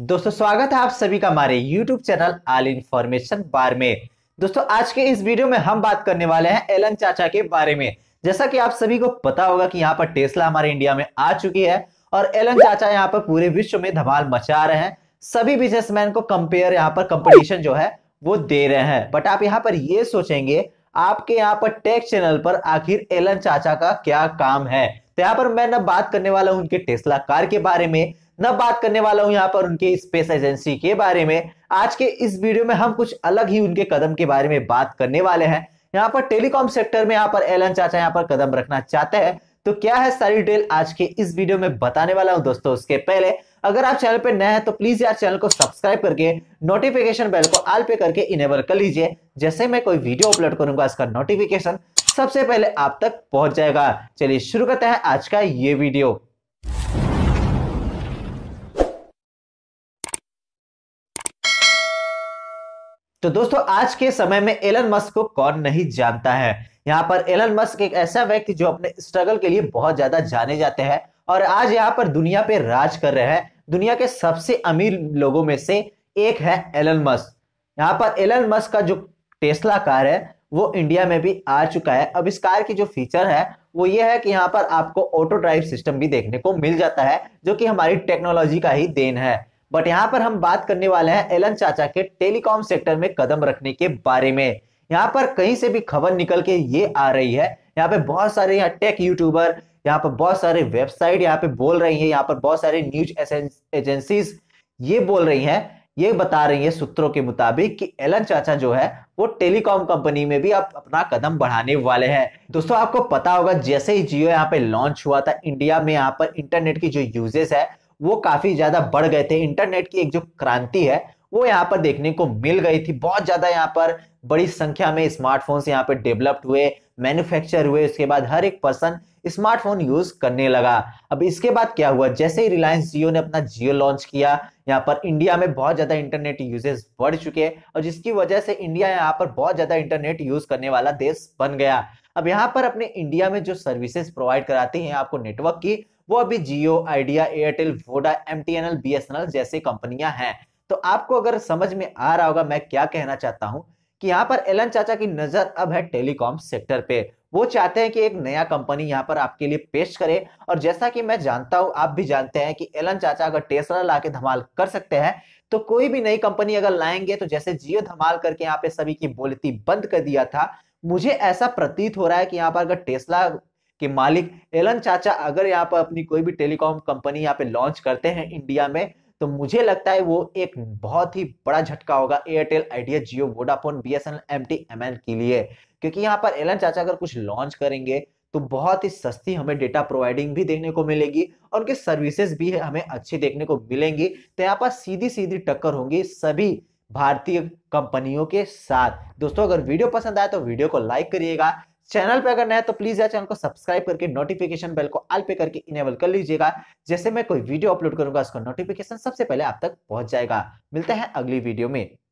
दोस्तों स्वागत है आप सभी का हमारे YouTube channel all information bar में दोस्तों आज के इस वीडियो में हम बात करने वाले हैं एलन चाचा के बारे में जैसा कि आप सभी को पता होगा कि यहाँ पर टेस्ला हमारे इंडिया में आ चुकी है और एलन चाचा यहाँ पर पूरे विश्व में धमाल मचा रहे हैं सभी बिजनेसमैन को कंपेयर यहाँ पर कंपटीशन जो है वो दे रहे हैं बट आप यहाँ पर ये सोचेंगे आपके यहाँ पर टेक चैनल पर आखिर एलन चाचा का क्या काम है तो यहाँ पर मैं न बात करने वाला हूँ उनके टेस्ला कार के बारे में न बात करने वाला हूं यहाँ पर उनके स्पेस एजेंसी के बारे में आज के इस वीडियो में हम कुछ अलग ही उनके कदम के बारे में बात करने वाले हैं यहाँ पर टेलीकॉम सेक्टर में यहाँ पर एलन चाचा यहाँ पर कदम रखना चाहते हैं तो क्या है सारी डिटेल आज के इस वीडियो में बताने वाला हूं दोस्तों उसके पहले अगर आप चैनल पर नए हैं तो प्लीज यार चैनल को सब्सक्राइब करके नोटिफिकेशन बेल को ऑल पे करके इनेबल कर लीजिए जैसे मैं कोई वीडियो अपलोड करूंगा इसका नोटिफिकेशन सबसे पहले आप तक पहुंच जाएगा चलिए शुरू करते हैं आज का ये वीडियो तो दोस्तों आज के समय में एलन मस्क को कौन नहीं जानता है यहाँ पर एलन मस्क एक ऐसा व्यक्ति जो अपने स्ट्रगल के लिए बहुत ज्यादा जाने जाते हैं और आज यहाँ पर दुनिया पे राज कर रहे हैं दुनिया के सबसे अमीर लोगों में से एक है एलन मस्क यहाँ पर एलन मस्क का जो टेस्ला कार है वो इंडिया में भी आ चुका है अब इस कार की जो फीचर है वो ये है कि यहाँ पर आपको ऑटो ड्राइव सिस्टम भी देखने को मिल जाता है जो कि हमारी टेक्नोलॉजी का ही देन है बट यहाँ पर हम बात करने वाले हैं एलन चाचा के टेलीकॉम सेक्टर में कदम रखने के बारे में यहाँ पर कहीं से भी खबर निकल के ये आ रही है यहाँ पे बहुत सारे यहाँ टेक यूट्यूबर यहाँ पर बहुत सारे वेबसाइट यहाँ पे बोल रही है यहाँ पर बहुत सारे न्यूज एजेंसीज ये बोल रही हैं ये बता रही है सूत्रों के मुताबिक कि एलन चाचा जो है वो टेलीकॉम कंपनी में भी आप अपना कदम बढ़ाने वाले हैं दोस्तों आपको पता होगा जैसे ही जियो यहाँ पे लॉन्च हुआ था इंडिया में यहाँ पर इंटरनेट की जो यूजेस है वो काफी ज्यादा बढ़ गए थे इंटरनेट की एक जो क्रांति है वो यहाँ पर देखने को मिल गई थी बहुत ज्यादा यहाँ पर बड़ी संख्या में स्मार्टफोन्स यहाँ पर डेवलप्ड हुए मैन्युफैक्चर हुए उसके बाद हर एक पर्सन स्मार्टफोन यूज करने लगा अब इसके बाद क्या हुआ जैसे ही रिलायंस जियो ने अपना जियो लॉन्च किया यहाँ पर इंडिया में बहुत ज्यादा इंटरनेट यूजेस बढ़ चुके हैं और जिसकी वजह से इंडिया यहाँ पर बहुत ज्यादा इंटरनेट यूज करने वाला देश बन गया अब यहाँ पर अपने इंडिया में जो सर्विसेज प्रोवाइड कराती हैं आपको नेटवर्क की वो अभी Jio Idea Airtel Voda M T जैसी कंपनियां हैं तो आपको अगर समझ में आ रहा होगा मैं क्या कहना चाहता हूं कि यहाँ पर एलन चाचा की नजर अब है टेलीकॉम सेक्टर पे वो चाहते हैं कि एक नया कंपनी यहाँ पर आपके लिए पेश करे और जैसा कि मैं जानता हूं आप भी जानते हैं कि एलन चाचा अगर टेस्ला ला के धमाल कर सकते हैं तो कोई भी नई कंपनी अगर लाएंगे तो जैसे जियो धमाल करके यहाँ पे सभी की बोलती बंद कर दिया था मुझे ऐसा प्रतीत हो रहा है कि यहाँ पर अगर टेस्ला कि मालिक एलन चाचा अगर यहाँ पर अपनी कोई भी टेलीकॉम कंपनी यहाँ पे लॉन्च करते हैं इंडिया में तो मुझे लगता है वो एक बहुत ही बड़ा झटका होगा Airtel Idea Jio Vodafone B S N L लिए क्योंकि यहाँ पर एलन चाचा अगर कुछ लॉन्च करेंगे तो बहुत ही सस्ती हमें डेटा प्रोवाइडिंग भी देखने को मिलेगी और उनके सर्विसेज भी हमें अच्छी देखने को मिलेंगी तो यहाँ पर सीधी सीधी टक्कर होंगी सभी भारतीय कंपनियों के साथ दोस्तों अगर वीडियो पसंद आए तो वीडियो को लाइक करिएगा चैनल पे अगर नया तो प्लीज यार चैनल को सब्सक्राइब करके नोटिफिकेशन बेल को ऑल पे करके इनेबल कर लीजिएगा जैसे मैं कोई वीडियो अपलोड करूंगा उसका नोटिफिकेशन सबसे पहले आप तक पहुंच जाएगा मिलते हैं अगली वीडियो में